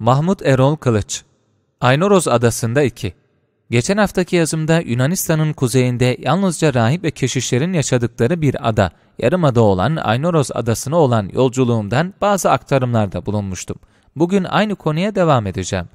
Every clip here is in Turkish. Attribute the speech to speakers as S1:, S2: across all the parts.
S1: Mahmut Erol Kılıç Aynoros Adası'nda 2 Geçen haftaki yazımda Yunanistan'ın kuzeyinde yalnızca rahip ve keşişlerin yaşadıkları bir ada, yarımada olan Aynoros Adası'na olan yolculuğumdan bazı aktarımlarda bulunmuştum. Bugün aynı konuya devam edeceğim.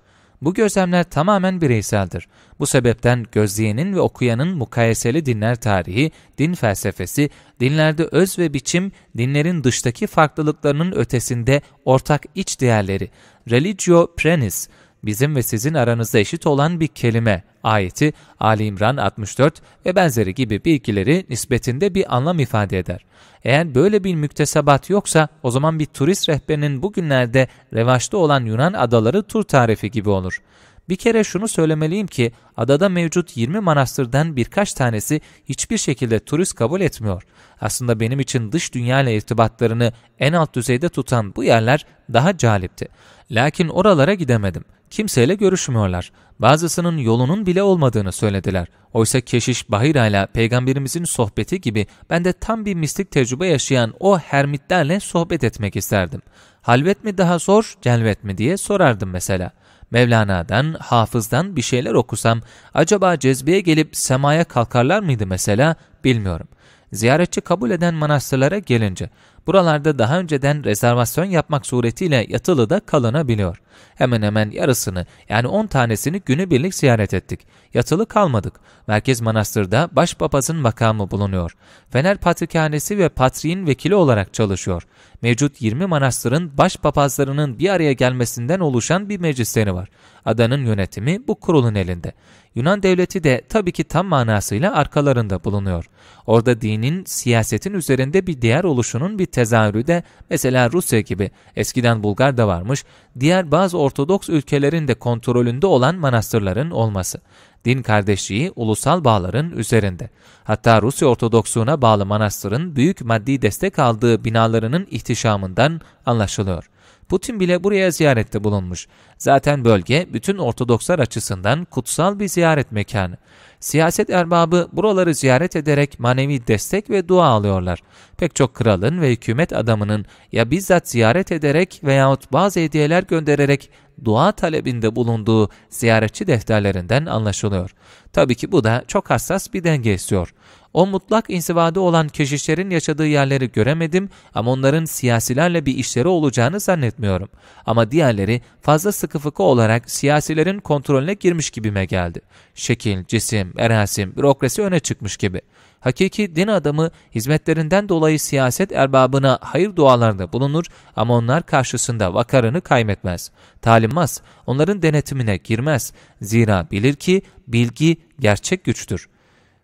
S1: Bu gözlemler tamamen bireyseldir. Bu sebepten gözleyenin ve okuyanın mukayeseli dinler tarihi, din felsefesi, dinlerde öz ve biçim, dinlerin dıştaki farklılıklarının ötesinde ortak iç değerleri, religio prenis, bizim ve sizin aranızda eşit olan bir kelime, ayeti Ali İmran 64 ve benzeri gibi bilgileri nispetinde bir anlam ifade eder. Eğer böyle bir müktesebat yoksa o zaman bir turist rehberinin bugünlerde revaçta olan Yunan adaları tur tarifi gibi olur. Bir kere şunu söylemeliyim ki adada mevcut 20 manastırdan birkaç tanesi hiçbir şekilde turist kabul etmiyor. Aslında benim için dış dünya ile irtibatlarını en alt düzeyde tutan bu yerler daha calipti. Lakin oralara gidemedim. Kimseyle görüşmüyorlar. Bazısının yolunun bile olmadığını söylediler. Oysa Keşiş Bahira ile Peygamberimizin sohbeti gibi ben de tam bir mistik tecrübe yaşayan o hermitlerle sohbet etmek isterdim. Halvet mi daha zor, celvet mi diye sorardım mesela. Mevlana'dan, Hafız'dan bir şeyler okusam acaba cezbeye gelip semaya kalkarlar mıydı mesela bilmiyorum. Ziyaretçi kabul eden manastırlara gelince, buralarda daha önceden rezervasyon yapmak suretiyle yatılı da kalınabiliyor. Hemen hemen yarısını yani 10 tanesini günübirlik ziyaret ettik. Yatılı kalmadık. Merkez manastırda başpapazın makamı bulunuyor. Fener Patrikhanesi ve Patriğin vekili olarak çalışıyor. Mevcut 20 manastırın başpapazlarının bir araya gelmesinden oluşan bir meclisleri var. Adanın yönetimi bu kurulun elinde. Yunan devleti de tabii ki tam manasıyla arkalarında bulunuyor. Orada dinin siyasetin üzerinde bir diğer oluşunun bir tezahürü de mesela Rusya gibi eskiden Bulgar da varmış, diğer bazı Ortodoks ülkelerin de kontrolünde olan manastırların olması. Din kardeşliği ulusal bağların üzerinde. Hatta Rusya Ortodoksluğuna bağlı manastırın büyük maddi destek aldığı binalarının ihtişamından anlaşılıyor. Putin bile buraya ziyarette bulunmuş. Zaten bölge bütün Ortodokslar açısından kutsal bir ziyaret mekanı. Siyaset erbabı buraları ziyaret ederek manevi destek ve dua alıyorlar. Pek çok kralın ve hükümet adamının ya bizzat ziyaret ederek veyahut bazı hediyeler göndererek dua talebinde bulunduğu ziyaretçi defterlerinden anlaşılıyor. Tabii ki bu da çok hassas bir denge istiyor. O mutlak insivada olan keşişlerin yaşadığı yerleri göremedim ama onların siyasilerle bir işleri olacağını zannetmiyorum. Ama diğerleri fazla sıkı fıkı olarak siyasilerin kontrolüne girmiş gibime geldi. Şekil, cisim, yönetim, erasim, bürokrasi öne çıkmış gibi. Hakiki din adamı hizmetlerinden dolayı siyaset erbabına hayır dualarında bulunur ama onlar karşısında vakarını kaybetmez. Talinmaz, onların denetimine girmez. Zira bilir ki bilgi gerçek güçtür.''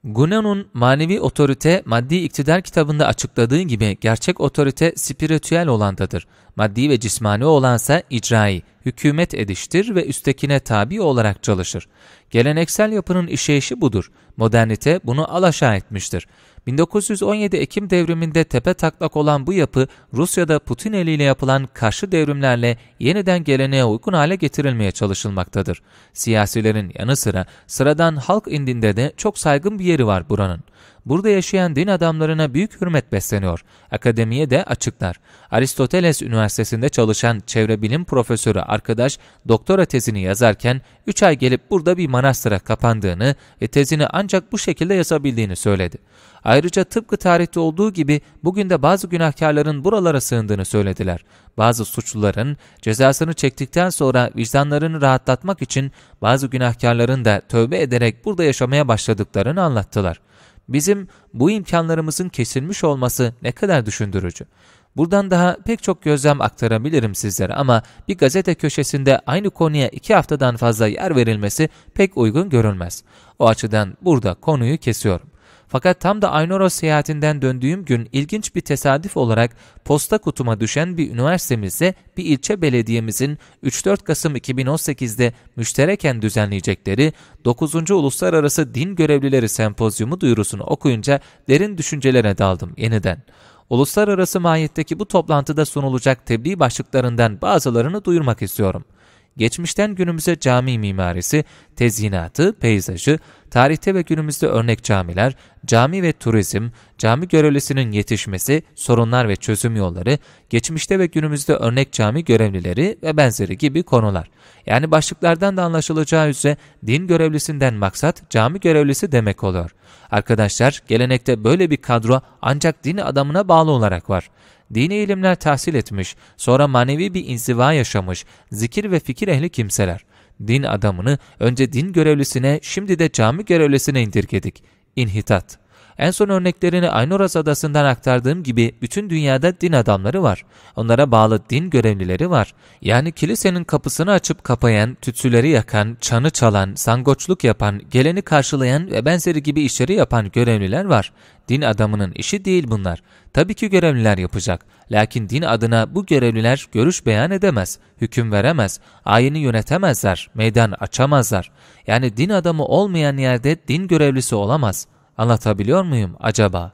S1: Gunen'un manevi otorite maddi iktidar kitabında açıkladığı gibi gerçek otorite spiritüel olandadır maddi ve cismani olansa icrai, hükümet ediştir ve üstekine tabi olarak çalışır. Geleneksel yapının işleyişi budur. Modernite bunu alaşağı etmiştir. 1917 Ekim devriminde tepe taklak olan bu yapı Rusya'da Putin eliyle yapılan karşı devrimlerle yeniden geleneğe uygun hale getirilmeye çalışılmaktadır. Siyasilerin yanı sıra sıradan halk indinde de çok saygın bir yeri var buranın burada yaşayan din adamlarına büyük hürmet besleniyor. Akademiye de açıklar. Aristoteles Üniversitesi'nde çalışan çevre bilim profesörü arkadaş doktora tezini yazarken 3 ay gelip burada bir manastıra kapandığını ve tezini ancak bu şekilde yazabildiğini söyledi. Ayrıca tıpkı tarihte olduğu gibi bugün de bazı günahkarların buralara sığındığını söylediler. Bazı suçluların cezasını çektikten sonra vicdanlarını rahatlatmak için bazı günahkarların da tövbe ederek burada yaşamaya başladıklarını anlattılar. Bizim bu imkanlarımızın kesilmiş olması ne kadar düşündürücü. Buradan daha pek çok gözlem aktarabilirim sizlere ama bir gazete köşesinde aynı konuya iki haftadan fazla yer verilmesi pek uygun görülmez. O açıdan burada konuyu kesiyorum. Fakat tam da Aynoro seyahatinden döndüğüm gün ilginç bir tesadüf olarak posta kutuma düşen bir üniversitemizde bir ilçe belediyemizin 3-4 Kasım 2018'de müştereken düzenleyecekleri 9. Uluslararası Din Görevlileri Sempozyumu duyurusunu okuyunca derin düşüncelere daldım yeniden. Uluslararası mahiyetteki bu toplantıda sunulacak tebliğ başlıklarından bazılarını duyurmak istiyorum. Geçmişten günümüze cami mimarisi, tezyinatı, peyzajı, tarihte ve günümüzde örnek camiler, cami ve turizm, cami görevlisinin yetişmesi, sorunlar ve çözüm yolları, geçmişte ve günümüzde örnek cami görevlileri ve benzeri gibi konular. Yani başlıklardan da anlaşılacağı üzere din görevlisinden maksat cami görevlisi demek olur. Arkadaşlar, gelenekte böyle bir kadro ancak din adamına bağlı olarak var dini ilimler tahsil etmiş, sonra manevi bir inziva yaşamış, zikir ve fikir ehli kimseler. Din adamını önce din görevlisine, şimdi de cami görevlisine indirgedik. İnhitat. En son örneklerini Aynoraz Adası'ndan aktardığım gibi bütün dünyada din adamları var. Onlara bağlı din görevlileri var. Yani kilisenin kapısını açıp kapayan, tütsüleri yakan, çanı çalan, sangoçluk yapan, geleni karşılayan ve benzeri gibi işleri yapan görevliler var. Din adamının işi değil bunlar. Tabii ki görevliler yapacak. Lakin din adına bu görevliler görüş beyan edemez, hüküm veremez, ayini yönetemezler, meydan açamazlar. Yani din adamı olmayan yerde din görevlisi olamaz.'' Anlatabiliyor muyum acaba?